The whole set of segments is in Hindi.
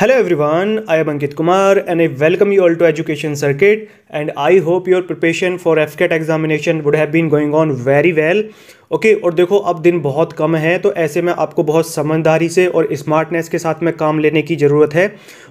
Hello everyone, I am Ankit Kumar and I welcome you all to education circuit and I hope your preparation for AFCAT examination would have been going on very well okay और देखो अब दिन बहुत कम है तो ऐसे में आपको बहुत समझदारी से और स्मार्टनेस के साथ में काम लेने की ज़रूरत है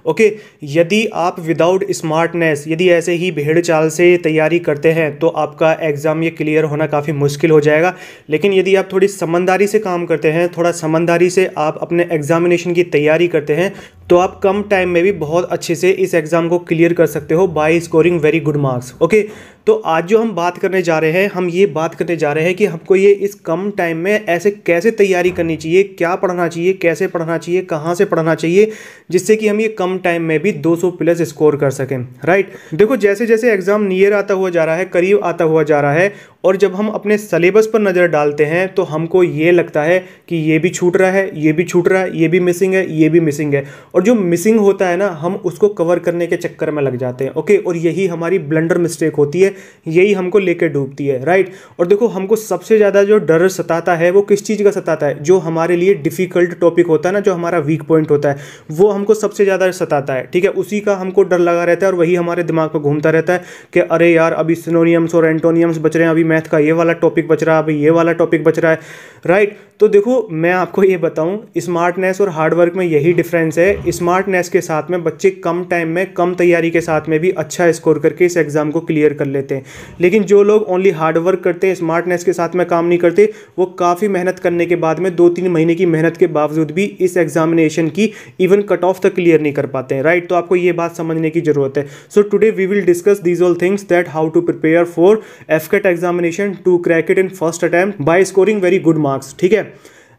ओके okay, यदि आप विदाउट स्मार्टनेस यदि ऐसे ही भेड़ चाल से तैयारी करते हैं तो आपका एग्ज़ाम ये क्लियर होना काफ़ी मुश्किल हो जाएगा लेकिन यदि आप थोड़ी समझदारी से काम करते हैं थोड़ा समझदारी से आप अपने एग्ज़ामिनेशन की तैयारी करते हैं तो आप कम टाइम में भी बहुत अच्छे से इस एग्ज़ाम को क्लियर कर सकते हो by scoring very good marks okay तो आज जो हम बात करने जा रहे हैं हम ये बात करने जा रहे हैं कि हमको ये इस कम टाइम में ऐसे कैसे तैयारी करनी चाहिए क्या पढ़ना चाहिए कैसे पढ़ना चाहिए कहाँ से पढ़ना चाहिए जिससे कि हम ये कम टाइम में भी 200 प्लस स्कोर कर सकें राइट देखो जैसे जैसे एग्ज़ाम नियर आता हुआ जा रहा है करीब आता हुआ जा रहा है और जब हम अपने सलेबस पर नज़र डालते हैं तो हमको ये लगता है कि ये भी छूट रहा है ये भी छूट रहा है ये भी मिसिंग है ये भी मिसिंग है और जो मिसिंग होता है ना हम उसको कवर करने के चक्कर में लग जाते हैं ओके और यही हमारी ब्लंडर मिस्टेक होती है यही हमको लेकर डूबती है राइट और देखो हमको सबसे ज़्यादा जो डर सताता है वो किस चीज़ का सताता है जो हमारे लिए डिफ़िकल्ट टॉपिक होता है ना जो हमारा वीक पॉइंट होता है वो हमको सबसे ज़्यादा सताता है ठीक है उसी का हमको डर लगा रहता है और वही हमारे दिमाग पर घूमता रहता है कि अरे यार अभी सिनोनियम्स और एंटोनियम्स बच रहे हैं अभी मैथ का ये वाला टॉपिक बच रहा है अभी ये वाला टॉपिक बच रहा है राइट तो देखो मैं आपको ये बताऊं स्मार्टनेस और हार्डवर्क में यही डिफरेंस है स्मार्टनेस के साथ में बच्चे कम टाइम में कम तैयारी के साथ में भी अच्छा स्कोर करके इस एग्ज़ाम को क्लियर कर लेते हैं लेकिन जो लोग ओनली हार्डवर्क करते हैं स्मार्टनेस के साथ में काम नहीं करते वो काफ़ी मेहनत करने के बाद में दो तीन महीने की मेहनत के बावजूद भी इस एग्जामिनेशन की इवन कट ऑफ तक क्लियर नहीं कर पाते हैं राइट तो आपको ये बात समझने की ज़रूरत है so today we will discuss these all things that how to prepare for AFCAT examination to crack it in first attempt by scoring very good marks ठीक है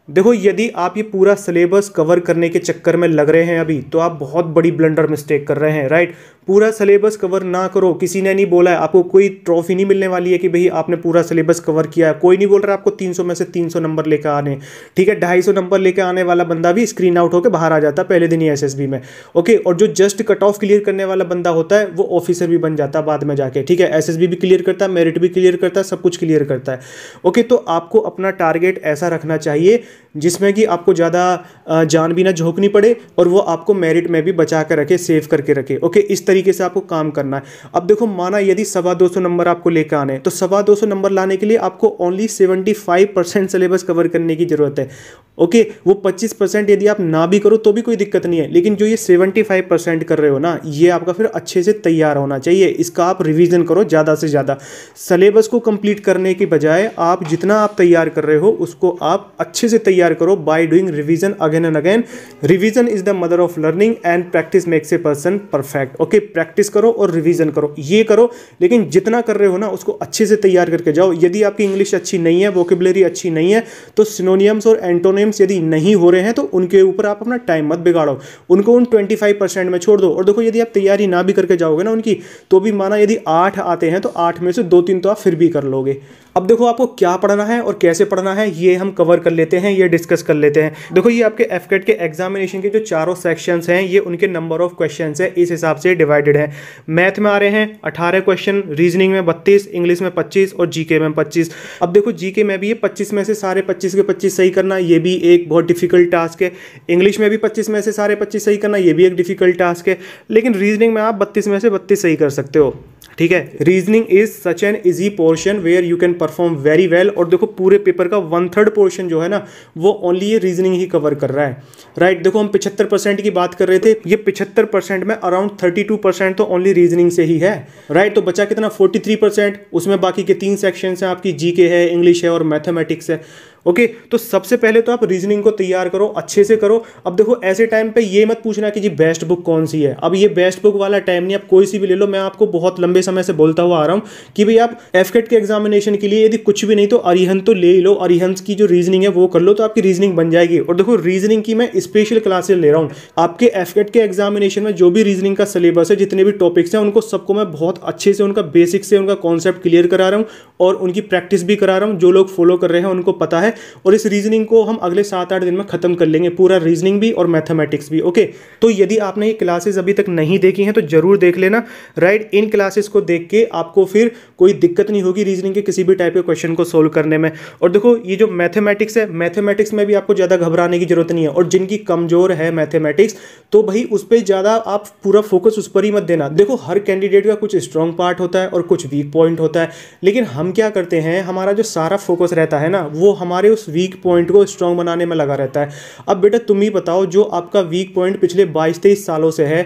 देखो यदि आप ये पूरा सिलेबस कवर करने के चक्कर में लग रहे हैं अभी तो आप बहुत बड़ी ब्लंडर मिस्टेक कर रहे हैं राइट पूरा सिलेबस कवर ना करो किसी ने नहीं बोला है आपको कोई ट्रॉफी नहीं मिलने वाली है कि भाई आपने पूरा सिलेबस कवर किया है कोई नहीं बोल रहा आपको 300 में से 300 नंबर लेकर आने ठीक है सौ नंबर लेकर आने वाला बंदा भी स्क्रीन आउट होकर बाहर आ जाता है पहले दिन ही एस में ओके और जो जस्ट कट ऑफ क्लियर करने वाला बंदा होता है वो ऑफिसर भी बन जाता है बाद में जाके ठीक है एस भी क्लियर करता है मेरिट भी क्लियर करता है सब कुछ क्लियर करता है ओके तो आपको अपना टारगेट ऐसा रखना चाहिए जिसमें कि आपको ज़्यादा जान भी ना झोंकनी पड़े और वो आपको मेरिट में भी बचा कर रखे सेव करके रखे ओके इस तरीके से आपको काम करना है अब देखो माना यदि सवा दो सौ नंबर आपको लेकर आने तो सवा दो सौ नंबर लाने के लिए आपको only seventy five percent syllabus cover करने की ज़रूरत है ओके वो पच्चीस परसेंट यदि आप ना भी करो तो भी कोई दिक्कत नहीं है लेकिन जो ये सेवेंटी फाइव परसेंट कर रहे हो ना ये आपका फिर अच्छे से तैयार होना चाहिए इसका आप रिविजन करो ज़्यादा से ज़्यादा सिलेबस को कंप्लीट करने के बजाय आप जितना आप तैयार कर रहे हो उसको आप अच्छे से तैयार करो by doing revision again and again revision is the mother of learning and practice makes a person perfect okay practice करो और रिवीजन करो ये करो लेकिन जितना कर रहे हो ना उसको अच्छे से तैयार करके जाओ यदि आपकी इंग्लिश अच्छी नहीं है वोकेबलरी अच्छी नहीं है तो सिनोनियम्स और एंटोनियम्स यदि नहीं हो रहे हैं तो उनके ऊपर आप अपना टाइम मत बिगाड़ो उनको उन ट्वेंटी में छोड़ दो और देखो यदि आप तैयारी ना भी करके जाओगे ना उनकी तो भी माना यदि आठ आते हैं तो आठ में से दो तीन तो आप फिर भी कर लोगे अब देखो आपको क्या पढ़ना है और कैसे पढ़ना है ये हम कवर कर लेते हैं ये डिस्कस कर लेते हैं देखो ये आपके एफकेट के एग्जामिनेशन के जो चारों सेक्शंस हैं ये उनके नंबर ऑफ क्वेश्चन है इस हिसाब से डिवाइडेड है मैथ में आ रहे हैं अठारह क्वेश्चन रीजनिंग में बत्तीस इंग्लिश में पच्चीस और जीके में पच्चीस अब देखो जीके में भी ये पच्चीस में से सारे पच्चीस के पच्चीस सही करना ये भी एक बहुत डिफिकल्ट टास्क है इंग्लिश में भी पच्चीस में से सारे पच्चीस सही करना ये भी एक डिफिकल्ट टास्क है लेकिन रीजनिंग में आप बत्तीस में से बत्तीस सही कर सकते हो ठीक है reasoning is such an easy portion where you can perform very well और देखो पूरे पेपर का वन थर्ड पोर्शन जो है ना वो ओनली ये रीजनिंग ही कवर कर रहा है राइट right, देखो हम पिछहत्तर परसेंट की बात कर रहे थे ये पिछहत्तर परसेंट में अराउंड थर्टी टू परसेंट तो ओनली रीजनिंग से ही है राइट right, तो बचा कितना फोर्टी थ्री परसेंट उसमें बाकी के तीन सेक्शन हैं आपकी जीके है इंग्लिश है और मैथमेटिक्स है ओके तो सबसे पहले तो आप रीजनिंग को तैयार करो अच्छे से करो अब देखो ऐसे टाइम पे ये मत पूछना कि जी बेस्ट बुक कौन सी है अब ये बेस्ट बुक वाला टाइम नहीं आप कोई सी भी ले लो मैं आपको बहुत लंबे समय से बोलता हुआ आ रहा हूँ कि भाई आप एफकेट के एग्जामिनेशन के लिए यदि कुछ भी नहीं तो अरिहंत तो ले ही लो अरिहंत की जो रीजनिंग है वो कर लो तो आपकी रीजनिंग बन जाएगी और देखो रीजनिंग की मैं स्पेशल क्लासेस ले रहा हूँ आपके एफकेट के एग्जामिनेशन में जो भी रीजनिंग का सिलेबस है जितने भी टॉपिक्स हैं उनको सबको मैं बहुत अच्छे से उनका बेसिक से उनका कॉन्सेप्ट क्लियर करा रहा हूँ और उनकी प्रैक्टिस भी करा रहा हूँ जो लोग फॉलो कर रहे हैं उनको पता है है और इस रीजनिंग को हम अगले सात आठ दिन में खत्म कर लेंगे पूरा रीजनिंग भी और मैथमेटिक्स भी ओके तो यदि आपने ये क्लासेस अभी तक नहीं देखी हैं तो जरूर देख लेना राइट इन क्लासेस को देख के आपको फिर कोई दिक्कत नहीं होगी रीजनिंग के किसी भी टाइप के क्वेश्चन को सोल्व करने में और देखो ये जो मैथेमेटिक्स है मैथेमेटिक्स में भी आपको ज़्यादा घबराने की जरूरत नहीं है और जिनकी कमजोर है मैथेमेटिक्स तो भाई उस पर ज़्यादा आप पूरा फोकस उस पर ही मत देना देखो हर कैंडिडेट का कुछ स्ट्रॉन्ग पार्ट होता है और कुछ वीक पॉइंट होता है लेकिन हम क्या करते हैं हमारा जो सारा फोकस रहता है ना वो हमारे हमारे उस वीक पॉइंट को स्ट्रांग बनाने में लगा रहता है अब बेटा तुम ही बताओ जो आपका वीक पॉइंट पिछले बाईस तेईस सालों से है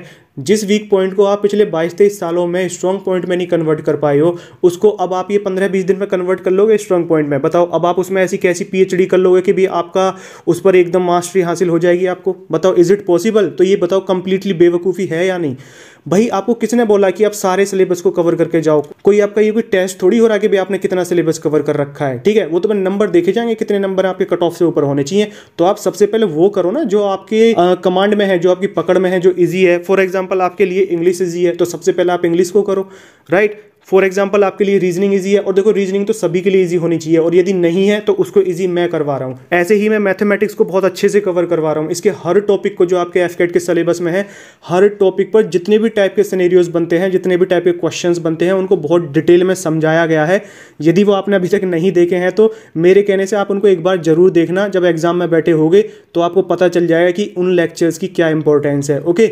जिस वीक पॉइंट को आप पिछले 22 तेईस सालों में स्ट्रांग पॉइंट में नहीं कन्वर्ट कर पाए हो उसको अब आप ये 15-20 दिन में कन्वर्ट कर लोगे स्ट्रांग पॉइंट में बताओ अब आप उसमें ऐसी कैसी पीएचडी कर लोगे कि भी आपका उस पर एकदम मास्टरी हासिल हो जाएगी आपको बताओ इज़ इट पॉसिबल तो ये बताओ कंप्लीटली बेवकूफ़ी है या नहीं भाई आपको किसने बोला कि आप सारे सिलेबस को कवर करके जाओ कोई आपका ये कोई टेस्ट थोड़ी हो रहा है कि आपने कितना सिलेबस कवर कर रखा है ठीक है वो तो मैं नंबर देखे जाएंगे कितने नंबर आपके कट ऑफ से ऊपर होने चाहिए तो आप सबसे पहले वो करो ना जो आपके कमांड में है जो आपकी पकड़ में है जो ईजी है फॉर एग्जाम्पल आपके लिए इंग्लिश ईजी है तो सबसे पहले आप इंग्लिश को करो राइट फॉर एग्जाम्पल आपके लिए रीजनिंग ईजी है और देखो रीजनिंग तो सभी के लिए ईजी होनी चाहिए और यदि नहीं है तो उसको ईजी मैं करवा रहा हूँ ऐसे ही मैं मैथमेटिक्स को बहुत अच्छे से कवर करवा रहा हूँ इसके हर टॉपिक को जो आपके एफकेट के सिलेबस में है हर टॉपिक पर जितने भी टाइप के सिनेरियोज बनते हैं जितने भी टाइप के क्वेश्चन बनते हैं उनको बहुत डिटेल में समझाया गया है यदि वो आपने अभी तक नहीं देखे हैं तो मेरे कहने से आप उनको एक बार जरूर देखना जब एग्जाम में बैठे होगे तो आपको पता चल जाएगा कि उन लेक्चर्स की क्या इंपॉर्टेंस है ओके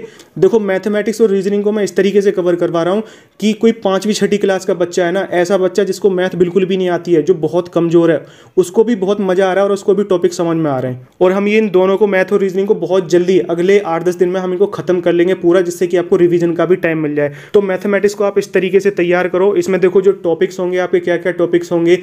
देखो मैथमेटिक्स और रीजनिंग को मैं इस तरीके से कवर करवा रहा हूँ कि कोई पाँचवीं छठी क्लास का बच्चा है ना ऐसा बच्चा जिसको मैथ बिल्कुल भी नहीं आती है जो बहुत कमज़ोर है उसको भी बहुत मज़ा आ रहा है और उसको भी टॉपिक समझ में आ रहे हैं और हम ये इन दोनों को मैथ और रीजनिंग को बहुत जल्दी अगले आठ दस दिन में हम इनको खत्म कर लेंगे पूरा जिससे कि आपको रिविजन का भी टाइम मिल जाए तो मैथमेटिक्स को आप इस तरीके से तैयार करो इसमें देखो जो टॉपिक्स होंगे आपके क्या क्या टॉपिक्स होंगे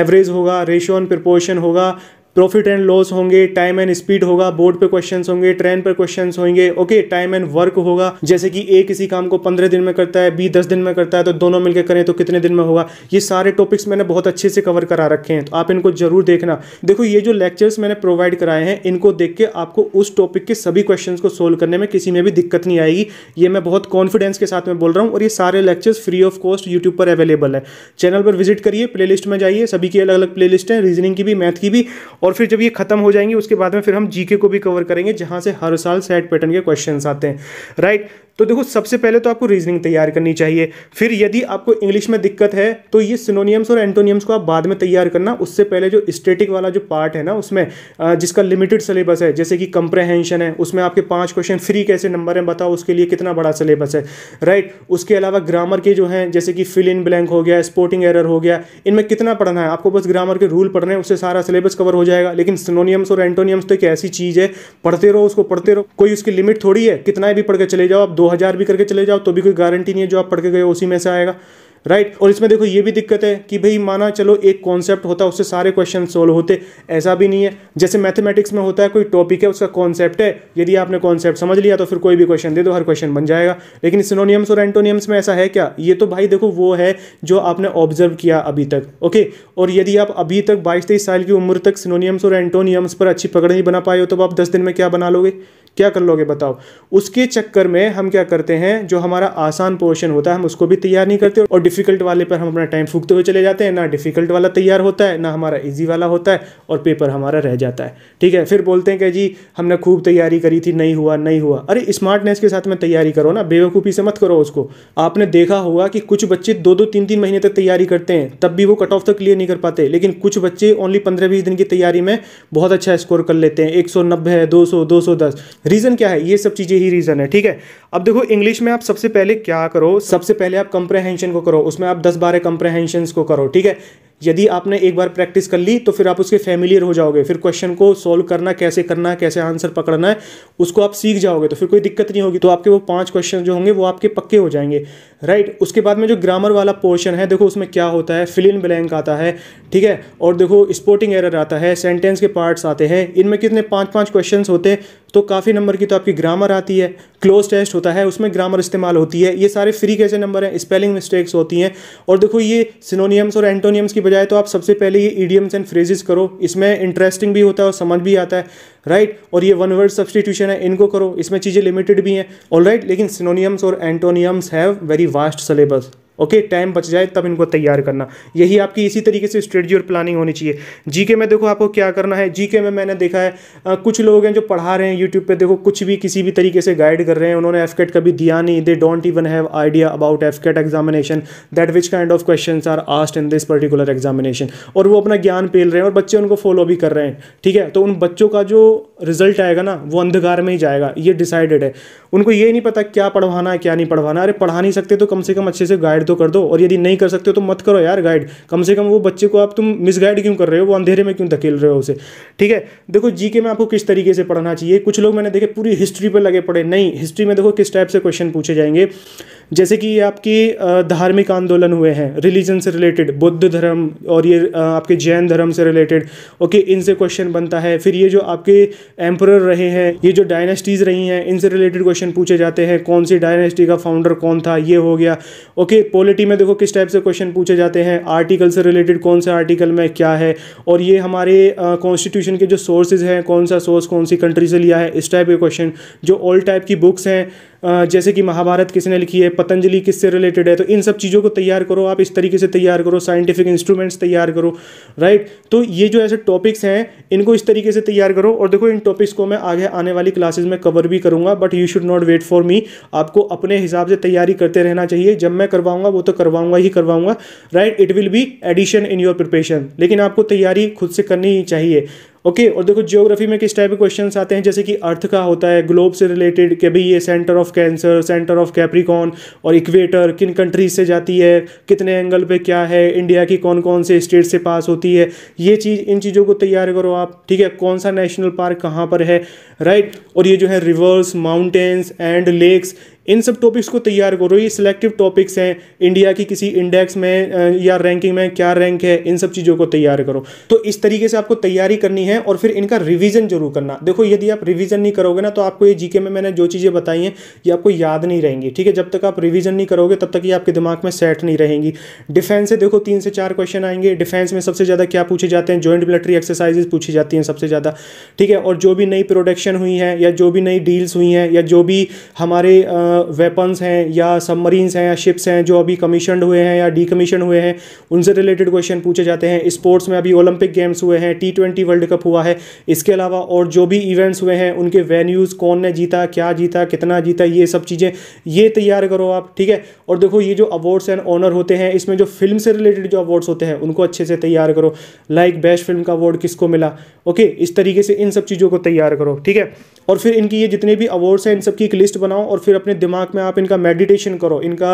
एवरेज होगा रेशियो एंड प्रपोर्शन होगा प्रॉफिट एंड लॉस होंगे टाइम एंड स्पीड होगा बोर्ड पे क्वेश्चन होंगे ट्रेन पर क्वेश्चन होंगे ओके टाइम एंड वर्क होगा जैसे कि ए किसी काम को पंद्रह दिन में करता है बी दस दिन में करता है तो दोनों मिलकर करें तो कितने दिन में होगा ये सारे टॉपिक्स मैंने बहुत अच्छे से कवर करा रखे हैं तो आप इनको जरूर देखना देखो ये जो लेक्चर्स मैंने प्रोवाइड कराए हैं इनको देख के आपको उस टॉपिक के सभी क्वेश्चन को सोल्व करने में किसी में भी दिक्कत नहीं आएगी ये मैं बहुत कॉन्फिडेंस के साथ में बोल रहा हूँ और ये सारे lectures free of cost YouTube पर अवेलेबल है चैनल पर विजिट करिए प्लेलिस्ट में जाइए सभी की अलग अलग प्लेलिस्ट है रीजनिंग की भी मैथ की भी और और फिर जब ये खत्म हो जाएंगे उसके बाद में फिर हम जीके को भी कवर करेंगे जहां से हर साल सेट पैटर्न के क्वेश्चन आते हैं राइट तो देखो सबसे पहले तो आपको रीजनिंग तैयार करनी चाहिए फिर यदि आपको इंग्लिश में दिक्कत है तो ये सिनोनियम्स और एंटोनियम्स को आप बाद में तैयार करना उससे पहले जो स्टेटिक वाला जो पार्ट है ना उसमें जिसका लिमिटेड सिलेबस है जैसे कि कंप्रहेंशन है उसमें आपके पांच क्वेश्चन फ्री कैसे नंबर हैं बताओ उसके लिए कितना बड़ा सिलेबस है राइट उसके अलावा ग्रामर के जो हैं जैसे कि फिल इन ब्लैंक हो गया स्पोर्टिंग एरर हो गया इनमें कितना पढ़ना है आपको बस ग्रामर के रूल पढ़ने हैं उससे सारा सिलेबस कवर हो जाए जाएगा लेकिन सिनोनियम्स और एंटोनियम्स तो एक ऐसी चीज़ है पढ़ते रहो उसको पढ़ते रहो कोई उसकी लिमिट थोड़ी है कितना भी पढ़ के चले जाओ आप दो भी करके चले जाओ तो भी कोई गारंटी नहीं है जो आप पढ़ के गए उसी में से आएगा राइट और इसमें देखो ये भी दिक्कत है कि भाई माना चलो एक कॉन्सेप्ट होता है उससे सारे क्वेश्चन सोल्व होते ऐसा भी नहीं है जैसे मैथमेटिक्स में होता है कोई टॉपिक है उसका कॉन्सेप्ट है यदि आपने कॉन्सेप्ट समझ लिया तो फिर कोई भी क्वेश्चन दे दो हर क्वेश्चन बन जाएगा लेकिन सिनोनियम्स और एंटोनियम्स में ऐसा है क्या ये तो भाई देखो वो है जो आपने ऑब्जर्व किया अभी तक ओके और यदि आप अभी तक बाईस तेईस साल की उम्र तक सिनोनियम्स और एंटोनियम्स पर अच्छी पकड़ नहीं बना पाए हो तो आप दस दिन में क्या बना लोगे क्या कर लोगे बताओ उसके चक्कर में हम क्या करते हैं जो हमारा आसान पोर्शन होता है हम उसको भी तैयार नहीं करते और डिफ़िकल्ट वाले पर हम अपना टाइम फूकते हुए चले जाते हैं ना डिफ़िकल्ट वाला तैयार होता है ना हमारा ईजी वाला होता है और पेपर हमारा रह जाता है ठीक है फिर बोलते हैं कि जी हमने खूब तैयारी करी थी नहीं हुआ नहीं हुआ अरे स्मार्टनेस के साथ में तैयारी करो ना बेवकूफ़ी से मत करो उसको आपने देखा होगा कि कुछ बच्चे दो दो तीन तीन महीने तक तैयारी करते हैं तब भी वो कट ऑफ तक क्लियर नहीं कर पाते लेकिन कुछ बच्चे ओनली पंद्रह बीस दिन की तैयारी में बहुत अच्छा स्कोर कर लेते हैं एक सौ नब्बे दो सौ दो सौ दस रीज़न क्या है ये सब चीज़ें ही रीज़न है ठीक है अब देखो इंग्लिश में आप सबसे पहले क्या करो सबसे पहले आप कंप्रहेंशन को करो करो उसमें आप दस बारह कंप्रहेंशन को करो ठीक है यदि आपने एक बार प्रैक्टिस कर ली तो फिर आप उसके फैमिलियर हो जाओगे फिर क्वेश्चन को सॉल्व करना कैसे करना है कैसे आंसर पकड़ना है उसको आप सीख जाओगे तो फिर कोई दिक्कत नहीं होगी तो आपके वो पांच क्वेश्चन जो होंगे वो आपके पक्के हो जाएंगे राइट उसके बाद में जो ग्रामर वाला पोर्शन है देखो उसमें क्या होता है फिल इन ब्लैंक आता है ठीक है और देखो स्पोर्टिंग एरर आता है सेंटेंस के पार्ट्स आते हैं इनमें कितने पाँच पाँच क्वेश्चन होते हैं तो काफ़ी नंबर की तो आपकी ग्रामर आती है क्लोज टेस्ट होता है उसमें ग्रामर इस्तेमाल होती है ये सारे फ्री कैसे नंबर हैं स्पेलिंग मिस्टेक्स होती हैं और देखो ये सिनोनियम्स और एंटोनियम्स की बजाय तो आप सबसे पहले ये idioms एंड फ्रेजेस करो इसमें इंटरेस्टिंग भी होता है और समझ भी आता है राइट right? और ये one word substitution है इनको करो इसमें चीज़ें लिमिटेड भी हैं ऑल राइट लेकिन synonyms और antonyms have very vast syllabus okay time बच जाए तब इनको तैयार करना यही आपकी इसी तरीके से स्ट्रेटजी और प्लानिंग होनी चाहिए जीके में देखो आपको क्या करना है जीके में मैंने देखा है आ, कुछ लोग हैं जो पढ़ा रहे हैं यूट्यूब पे देखो कुछ भी किसी भी तरीके से गाइड कर रहे हैं उन्होंने एफकेट कभी दिया नहीं दे don't even have idea about AFCAT examination that which kind of question are asked in this particular examination और वो अपना ज्ञान पेल रहे हैं और बच्चे उनको फॉलो भी कर रहे हैं ठीक है तो उन बच्चों का जो रिजल्ट आएगा ना वो अंधकार में ही जाएगा ये डिसाइडेड है उनको ये नहीं पता क्या पढ़वाना है क्या नहीं पढ़वाना अरे पढ़ा नहीं सकते तो कम से कम अच्छे से गाइड तो कर दो और यदि नहीं कर सकते हो तो मत करो यार गाइड कम से कम वो बच्चे को आप तुम मिसगाइड क्यों कर रहे हो वो अंधेरे में क्यों धकेल रहे हो उसे ठीक है देखो जी में आपको किस तरीके से पढ़ना चाहिए कुछ लोग मैंने देखे पूरी हिस्ट्री पर लगे पड़े नहीं हिस्ट्री में देखो किस टाइप से क्वेश्चन पूछे जाएंगे जैसे कि ये आपकी धार्मिक आंदोलन हुए हैं रिलीजन से रिलेटेड बुद्ध धर्म और ये आपके जैन धर्म से रिलेटेड ओके इनसे क्वेश्चन बनता है फिर ये जो आपके एम्पर रहे हैं ये जो डायनेस्टीज़ रही हैं इनसे रिलेटेड क्वेश्चन पूछे जाते हैं कौन सी डायनेस्टी का फाउंडर कौन था ये हो गया ओके पॉलिटी में देखो किस टाइप से क्वेश्चन पूछे जाते हैं आर्टिकल से रिलेटेड कौन से आर्टिकल में क्या है और ये हमारे कॉन्स्टिट्यूशन के जो सोर्सेज हैं कौन सा सोर्स कौन सी कंट्री से लिया है इस टाइप के क्वेश्चन जो ऑल टाइप की बुक्स हैं जैसे कि महाभारत किसने लिखी है पतंजलि किससे रिलेटेड है तो इन सब चीज़ों को तैयार करो आप इस तरीके से तैयार करो साइंटिफिक इंस्ट्रूमेंट्स तैयार करो राइट तो ये जो ऐसे टॉपिक्स हैं इनको इस तरीके से तैयार करो और देखो इन टॉपिक्स को मैं आगे आने वाली क्लासेज में कवर भी करूँगा but you should not wait for me आपको अपने हिसाब से तैयारी करते रहना चाहिए जब मैं करवाऊँगा वो तो करवाऊँगा ही करवाऊँगा right it will be addition in your preparation लेकिन आपको तैयारी खुद से करनी ही चाहिए ओके okay, और देखो जियोग्राफी में किस टाइप के क्वेश्चंस आते हैं जैसे कि अर्थ का होता है ग्लोब से रिलेटेड कि भाई ये centre of cancer centre of Capricorn और इक्वेटर किन कंट्रीज से जाती है कितने एंगल पे क्या है इंडिया की कौन कौन से स्टेट से पास होती है ये चीज़ इन चीज़ों को तैयार करो आप ठीक है कौन सा नेशनल पार्क कहाँ पर है राइट और ये जो है रिवर्स माउंटेन्स एंड लेक्स इन सब टॉपिक्स को तैयार करो ये सिलेक्टिव टॉपिक्स हैं इंडिया की किसी इंडेक्स में या रैंकिंग में क्या रैंक है इन सब चीज़ों को तैयार करो तो इस तरीके से आपको तैयारी करनी है और फिर इनका रिविजन जरूर करना देखो यदि आप रिविजन नहीं करोगे ना तो आपको ये जीके में मैंने जो चीज़ें बताई हैं ये आपको याद नहीं रहेंगी ठीक है जब तक आप रिविजन नहीं करोगे तब तक ये आपके दिमाग में सेट नहीं रहेंगी डिफेंस से देखो तीन से चार क्वेश्चन आएंगे डिफेंस में सबसे ज़्यादा क्या पूछे जाते हैं जॉइंट मिलिट्री एक्सरसाइजेज पूछी जाती हैं सबसे ज़्यादा ठीक है और जो भी नई प्रोडक्शन हुई है या जो भी नई डील्स हुई हैं या जो भी हमारे आ, वेपन्स हैं या सबमरीन्स हैं या शिप्स हैं जो अभी कमीशनड हुए हैं या डीकमीशन हुए हैं उनसे रिलेटेड क्वेश्चन पूछे जाते हैं स्पोर्ट्स में अभी ओलंपिक गेम्स हुए हैं टी ट्वेंटी वर्ल्ड कप हुआ है इसके अलावा और जो भी इवेंट्स हुए हैं उनके वेन्यूज़ कौन ने जीता क्या जीता कितना जीता ये सब चीज़ें ये तैयार करो आप ठीक है और देखो ये जो अवार्ड्स एंड ऑनर होते हैं इसमें जो फिल्म से रिलेटेड जो अवार्ड्स होते हैं उनको अच्छे से तैयार करो लाइक बेस्ट फिल्म का अवार्ड किसको मिला ओके इस तरीके से इन सब चीज़ों को तैयार करो ठीक है और फिर इनकी ये जितने भी अवार्ड्स हैं इन सब की एक लिस्ट बनाओ और फिर अपने दिमाग में आप इनका मेडिटेशन करो इनका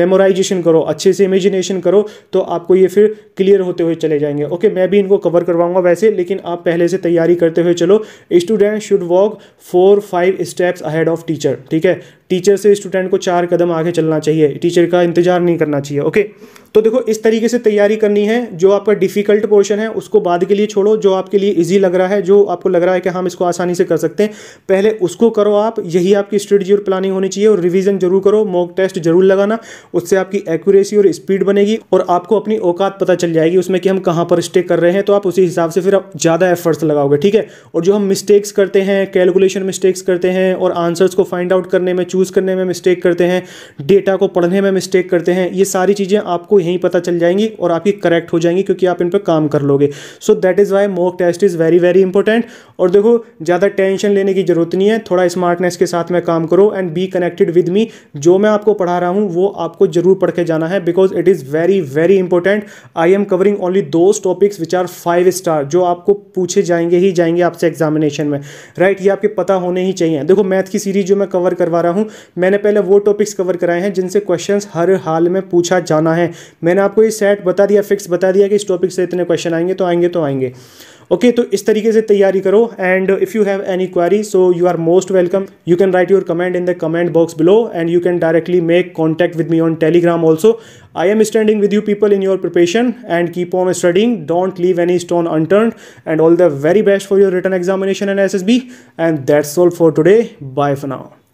मेमोराइजेशन करो अच्छे से इमेजिनेशन करो तो आपको ये फिर क्लियर होते हुए चले जाएंगे ओके मैं भी इनको कवर करवाऊंगा वैसे लेकिन आप पहले से तैयारी करते हुए चलो student should walk four five steps ahead of teacher ठीक है टीचर से स्टूडेंट को चार कदम आगे चलना चाहिए टीचर का इंतजार नहीं करना चाहिए ओके तो देखो इस तरीके से तैयारी करनी है जो आपका डिफिकल्ट पोर्शन है उसको बाद के लिए छोड़ो जो आपके लिए ईजी लग रहा है जो आपको लग रहा है कि हम इसको आसानी से कर सकते हैं पहले उसको करो आप यही आपकी स्ट्रेटजी और प्लानिंग होनी चाहिए और रिविजन जरूर करो मॉक टेस्ट जरूर लगाना उससे आपकी एक्यूरेसी और स्पीड बनेगी और आपको अपनी औकात पता चल जाएगी उसमें कि हम कहाँ पर स्टे कर रहे हैं तो आप उसी हिसाब से फिर आप ज़्यादा एफर्ट्स लगाओगे ठीक है और जो हम मिस्टेक्स करते हैं कैलकुलेशन मिस्टेक्स करते हैं और आंसर्स को फाइंड आउट करने में चूज़ करने में मिस्टेक करते हैं डेटा को पढ़ने में मिस्टेक करते हैं ये सारी चीज़ें आपको यहीं पता चल जाएंगी और आपकी करेक्ट हो जाएंगी क्योंकि आप इन पर काम कर लोगे so that is why mock test is very very important और देखो ज़्यादा टेंशन लेने की ज़रूरत नहीं है थोड़ा स्मार्टनेस के साथ में काम करो and be connected with me जो मैं आपको पढ़ा रहा हूँ वो आपको ज़रूर पढ़ के जाना है because it is very very important I am covering only दो topics which are five star जो आपको पूछे जाएंगे ही जाएंगे आपसे एग्जामिनेशन में राइट right? ये आपके पता होने ही चाहिए देखो मैथ की सीरीज जो मैं कवर करवा रहा हूँ हूँ मैंने पहले वो टॉपिक्स कवर कराए हैं जिनसे क्वेश्चन हर हाल में पूछा जाना है मैंने आपको ये सेट बता दिया फिक्स बता दिया कि इस टॉपिक से इतने क्वेश्चन आएंगे तो आएंगे तो आएंगे ओके okay, तो इस तरीके से तैयारी करो and if you have any query so you are most welcome you can write your comment in the comment box below and you can directly make contact with me on Telegram also I am standing with you people in your preparation and keep on studying don't leave any stone unturn and all the very best for your written examination and S S B and that's all for today bye for now